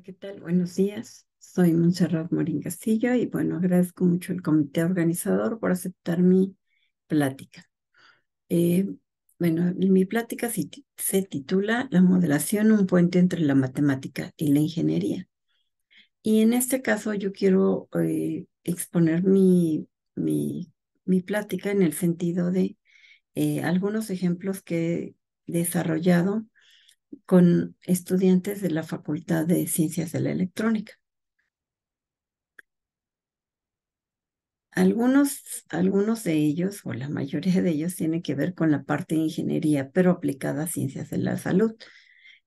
¿qué tal? Buenos días. Soy Montserrat Morín Castillo y bueno, agradezco mucho al comité organizador por aceptar mi plática. Eh, bueno, mi plática se, titula La modelación, un puente entre la matemática y la ingeniería. Y en este caso yo quiero eh, exponer mi, plática en el sentido de eh, algunos ejemplos que he desarrollado con estudiantes de la Facultad de Ciencias de la Electrónica. Algunos, algunos de ellos, o la mayoría de ellos, tienen que ver con la parte de ingeniería, pero aplicada a ciencias de la salud.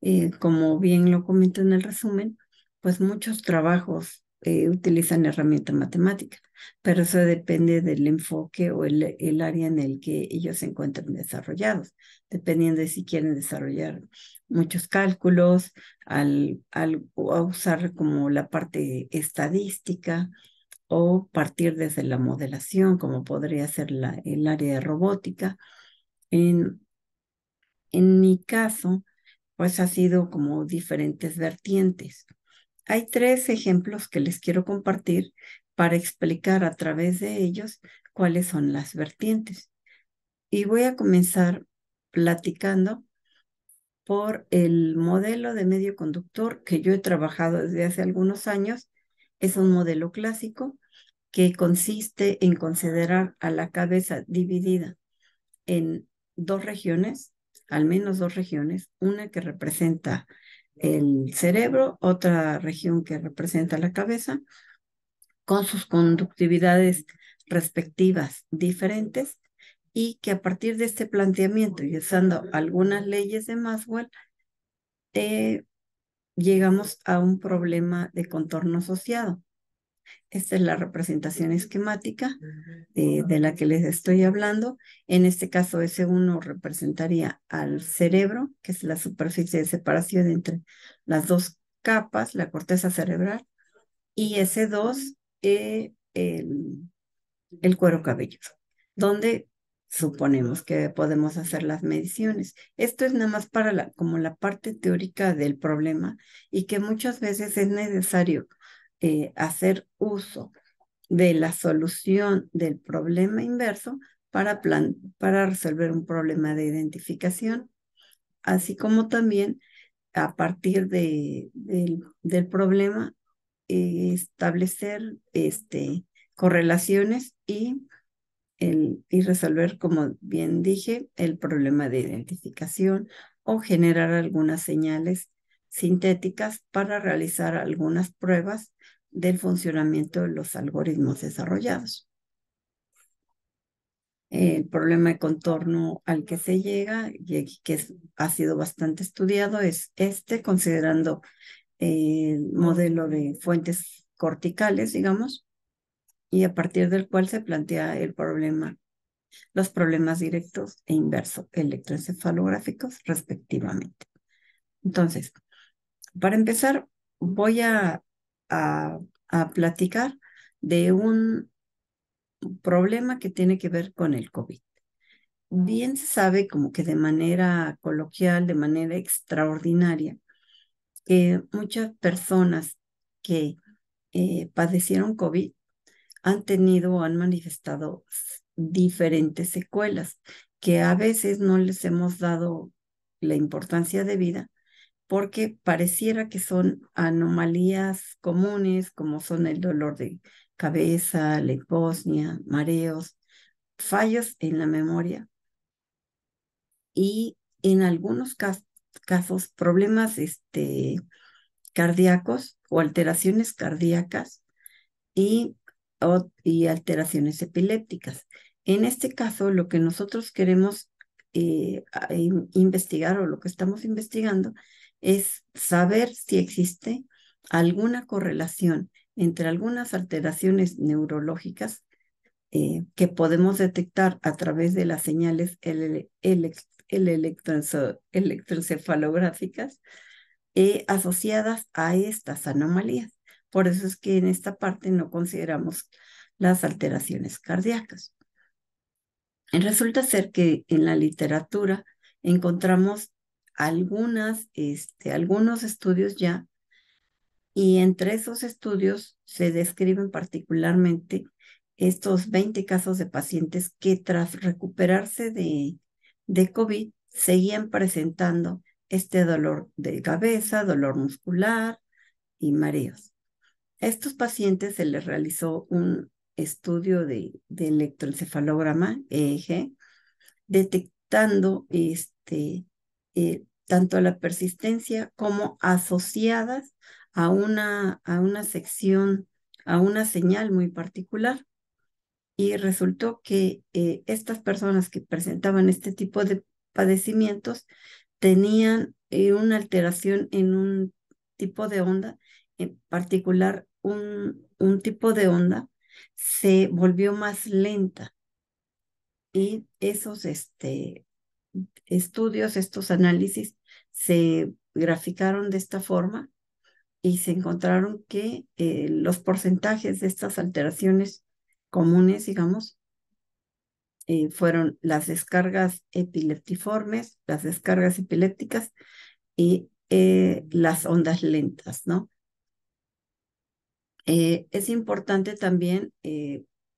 Eh, como bien lo comento en el resumen, pues muchos trabajos eh, utilizan herramientas matemáticas, pero eso depende del enfoque o el, área en el que ellos se encuentran desarrollados, dependiendo de si quieren desarrollar muchos cálculos, al, a usar como la parte estadística o partir desde la modelación, como podría ser la, el área de robótica. En, en mi caso, pues ha sido como diferentes vertientes. Hay tres ejemplos que les quiero compartir para explicar a través de ellos cuáles son las vertientes. Y voy a comenzar platicando por el modelo de medio conductor que yo he trabajado desde hace algunos años. Es un modelo clásico que consiste en considerar a la cabeza dividida en dos regiones, al menos dos regiones, una que representa el cerebro, otra región que representa la cabeza, con sus conductividades respectivas diferentes y que a partir de este planteamiento y usando algunas leyes de Maxwell, eh, llegamos a un problema de contorno asociado. Esta es la representación esquemática de, la que les estoy hablando. En este caso, S1 representaría al cerebro, que es la superficie de separación entre las dos capas, la corteza cerebral, y S2, eh, el, cuero cabelludo, donde suponemos que podemos hacer las mediciones. Esto es nada más para la, como la parte teórica del problema y que muchas veces es necesario eh, hacer uso de la solución del problema inverso para, para resolver un problema de identificación, así como también a partir de, del problema eh, establecer este, correlaciones y, el, y resolver, como bien dije, el problema de identificación o generar algunas señales sintéticas para realizar algunas pruebas del funcionamiento de los algoritmos desarrollados. El problema de contorno al que se llega y que ha sido bastante estudiado es este, considerando el modelo de fuentes corticales, digamos, y a partir del cual se plantea el problema, los problemas directos e inversos electroencefalográficos respectivamente. Entonces, para empezar, voy a, platicar de un problema que tiene que ver con el COVID. Bien se sabe, como que de manera coloquial, de manera extraordinaria, que muchas personas que eh, padecieron COVID han tenido o han manifestado diferentes secuelas que a veces no les hemos dado la importancia de vida porque pareciera que son anomalías comunes como son el dolor de cabeza, la mareos, fallos en la memoria y en algunos casos, problemas este, cardíacos o alteraciones cardíacas y, y, alteraciones epilépticas. En este caso, lo que nosotros queremos eh, investigar o lo que estamos investigando es saber si existe alguna correlación entre algunas alteraciones neurológicas eh, que podemos detectar a través de las señales el, el, electroencefalográficas eh, asociadas a estas anomalías. Por eso es que en esta parte no consideramos las alteraciones cardíacas. Resulta ser que en la literatura encontramos algunas, este, algunos estudios ya, y entre esos estudios se describen particularmente estos 20 casos de pacientes que tras recuperarse de, de COVID seguían presentando este dolor de cabeza, dolor muscular y mareos. A estos pacientes se les realizó un estudio de, de electroencefalograma, EEG, detectando este, eh, tanto la persistencia como asociadas a una, a una sección, a una señal muy particular. Y resultó que eh, estas personas que presentaban este tipo de padecimientos tenían eh, una alteración en un tipo de onda, en particular un, un tipo de onda se volvió más lenta y esos este, estudios, estos análisis se graficaron de esta forma y se encontraron que eh, los porcentajes de estas alteraciones comunes, digamos, eh, fueron las descargas epileptiformes, las descargas epilépticas y eh, las ondas lentas, ¿no? es importante también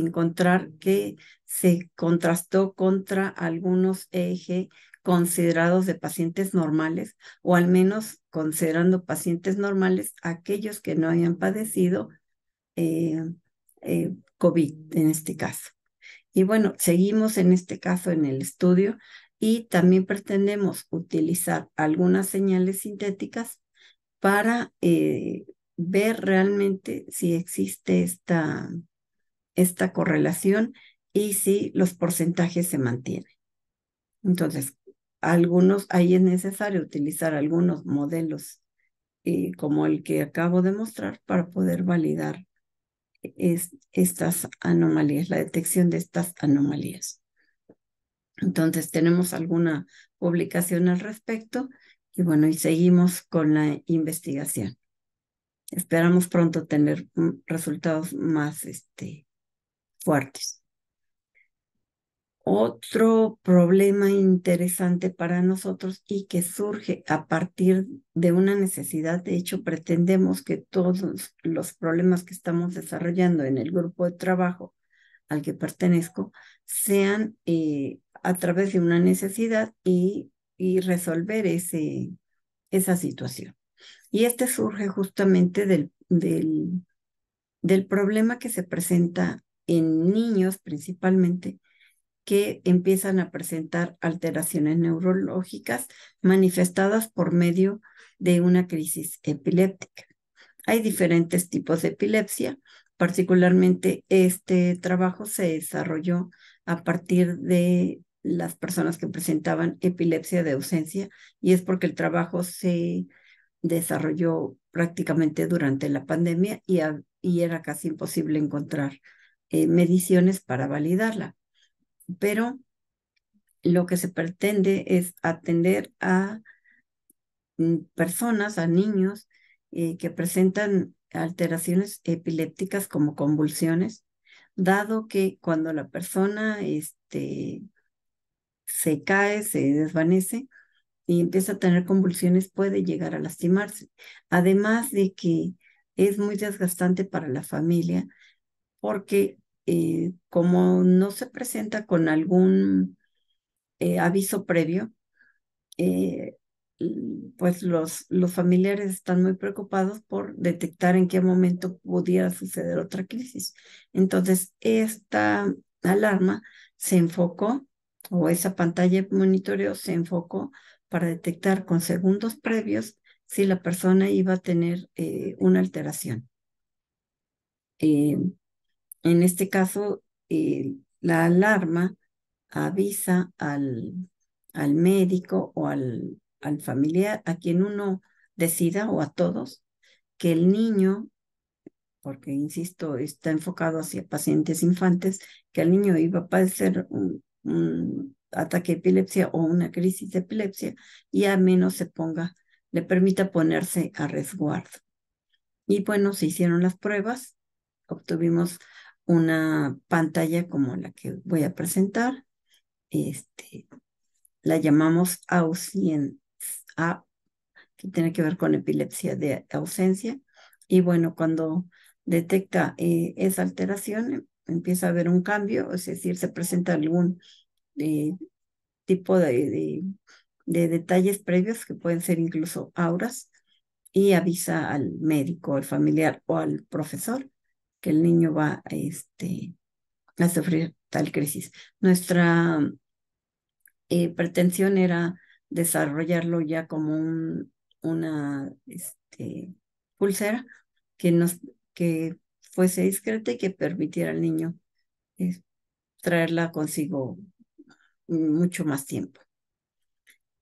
encontrar que se contrastó contra algunos EEG considerados de pacientes normales o al menos considerando pacientes normales aquellos que no habían padecido eh, eh, COVID en este caso. Y bueno, seguimos en este caso en el estudio y también pretendemos utilizar algunas señales sintéticas para eh, ver realmente si existe esta esta correlación y si los porcentajes se mantienen. Entonces, algunos, ahí es necesario utilizar algunos modelos eh, como el que acabo de mostrar para poder validar es, estas anomalías, la detección de estas anomalías. Entonces, tenemos alguna publicación al respecto y bueno, y seguimos con la investigación. Esperamos pronto tener mm, resultados más este, fuertes. Otro problema interesante para nosotros y que surge a partir de una necesidad, de hecho pretendemos que todos los problemas que estamos desarrollando en el grupo de trabajo al que pertenezco sean eh, a través de una necesidad y, resolver ese, esa situación. Y este surge justamente del, del, del problema que se presenta en niños principalmente que empiezan a presentar alteraciones neurológicas manifestadas por medio de una crisis epiléptica. Hay diferentes tipos de epilepsia, particularmente este trabajo se desarrolló a partir de las personas que presentaban epilepsia de ausencia y es porque el trabajo se desarrolló prácticamente durante la pandemia y, y era casi imposible encontrar eh, mediciones para validarla. Pero lo que se pretende es atender a mm, personas, a niños eh, que presentan alteraciones epilépticas como convulsiones, dado que cuando la persona este, se cae, se desvanece y empieza a tener convulsiones, puede llegar a lastimarse. Además de que es muy desgastante para la familia porque eh, como no se presenta con algún eh, aviso previo, eh, pues los, los familiares están muy preocupados por detectar en qué momento pudiera suceder otra crisis. Entonces, esta alarma se enfocó o esa pantalla de monitoreo se enfocó para detectar con segundos previos si la persona iba a tener una alteración. Eh, en este caso, eh, la alarma avisa al, médico o al, al familiar, a quien uno decida o a todos, que el niño, porque insisto, está enfocado hacia pacientes infantes, que el niño iba a padecer un, ataque de epilepsia o una crisis de epilepsia y a menos se ponga, le permita ponerse a resguardo. Y bueno, se hicieron las pruebas, obtuvimos una pantalla como la que voy a presentar. Este, la llamamos ausencia, que tiene que ver con epilepsia de ausencia. Y bueno, cuando detecta eh, esa alteración, empieza a haber un cambio, es decir, se presenta algún eh, tipo de, detalles previos que pueden ser incluso auras y avisa al médico, al familiar o al profesor que el niño va a, este, a sufrir tal crisis. Nuestra eh, pretensión era desarrollarlo ya como un, una este, pulsera que, nos, que fuese discreta y que permitiera al niño eh, traerla consigo mucho más tiempo.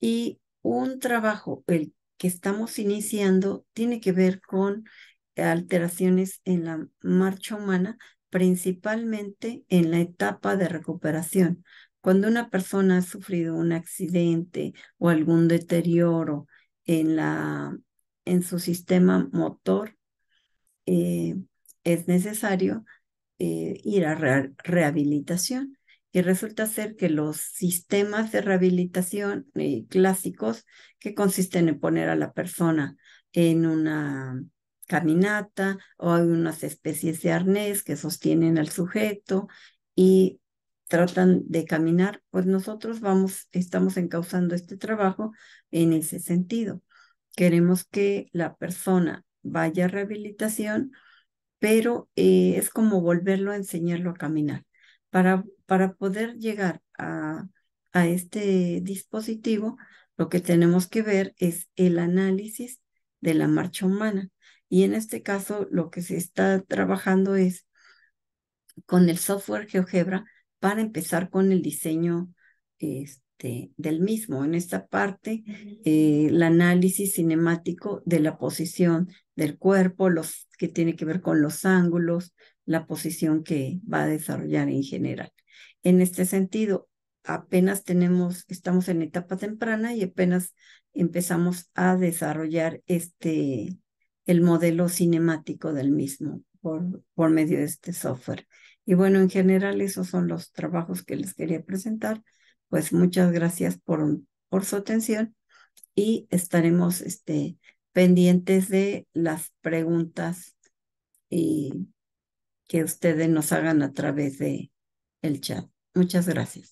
Y un trabajo, el que estamos iniciando, tiene que ver con alteraciones en la marcha humana, principalmente en la etapa de recuperación. Cuando una persona ha sufrido un accidente o algún deterioro en, la, en su sistema motor, eh, es necesario eh, ir a rehabilitación. Y resulta ser que los sistemas de rehabilitación eh, clásicos, que consisten en poner a la persona en una caminata o hay unas especies de arnés que sostienen al sujeto y tratan de caminar, pues nosotros vamos, estamos encauzando este trabajo en ese sentido. Queremos que la persona vaya a rehabilitación, pero eh, es como volverlo a enseñarlo a caminar. Para, para poder llegar a este dispositivo, lo que tenemos que ver es el análisis de la marcha humana y en este caso lo que se está trabajando es con el software GeoGebra para empezar con el diseño este, del mismo. En esta parte, eh, el análisis cinemático de la posición del cuerpo, los que tiene que ver con los ángulos, la posición que va a desarrollar en general. En este sentido, apenas tenemos, estamos en etapa temprana y apenas empezamos a desarrollar este, el modelo cinemático del mismo por, por medio de este software. Y bueno, en general esos son los trabajos que les quería presentar. Pues muchas gracias por, por su atención y estaremos este, pendientes de las preguntas y que ustedes nos hagan a través de el chat. Muchas gracias.